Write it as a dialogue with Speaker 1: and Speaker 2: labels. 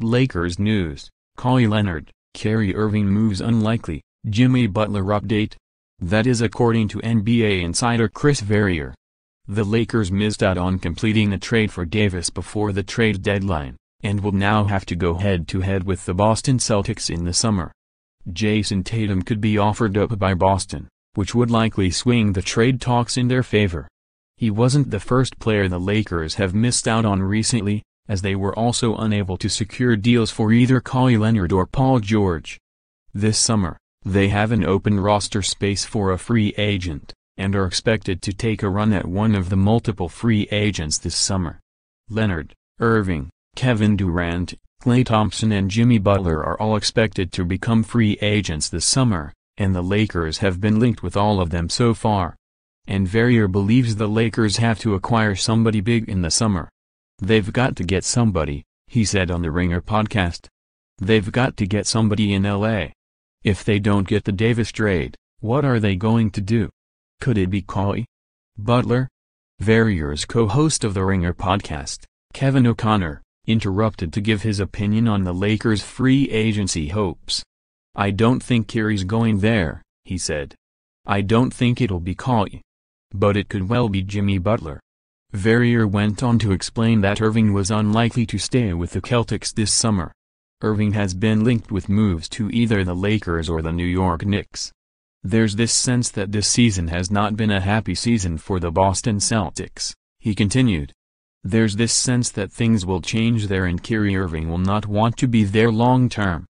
Speaker 1: Lakers news, Kawhi Leonard, Kyrie Irving moves unlikely, Jimmy Butler update. That is according to NBA insider Chris Verrier. The Lakers missed out on completing a trade for Davis before the trade deadline, and will now have to go head-to-head -head with the Boston Celtics in the summer. Jason Tatum could be offered up by Boston, which would likely swing the trade talks in their favor. He wasn't the first player the Lakers have missed out on recently, as they were also unable to secure deals for either Kawhi Leonard or Paul George. This summer, they have an open roster space for a free agent, and are expected to take a run at one of the multiple free agents this summer. Leonard, Irving, Kevin Durant, Clay Thompson and Jimmy Butler are all expected to become free agents this summer, and the Lakers have been linked with all of them so far. And Verrier believes the Lakers have to acquire somebody big in the summer. They've got to get somebody, he said on the Ringer podcast. They've got to get somebody in LA. If they don't get the Davis trade, what are they going to do? Could it be Cauley? Butler? Variers co-host of the Ringer podcast, Kevin O'Connor, interrupted to give his opinion on the Lakers' free agency hopes. I don't think Kyrie's going there, he said. I don't think it'll be Cauley. But it could well be Jimmy Butler. Verrier went on to explain that Irving was unlikely to stay with the Celtics this summer. Irving has been linked with moves to either the Lakers or the New York Knicks. There's this sense that this season has not been a happy season for the Boston Celtics, he continued. There's this sense that things will change there and Kyrie Irving will not want to be there long term.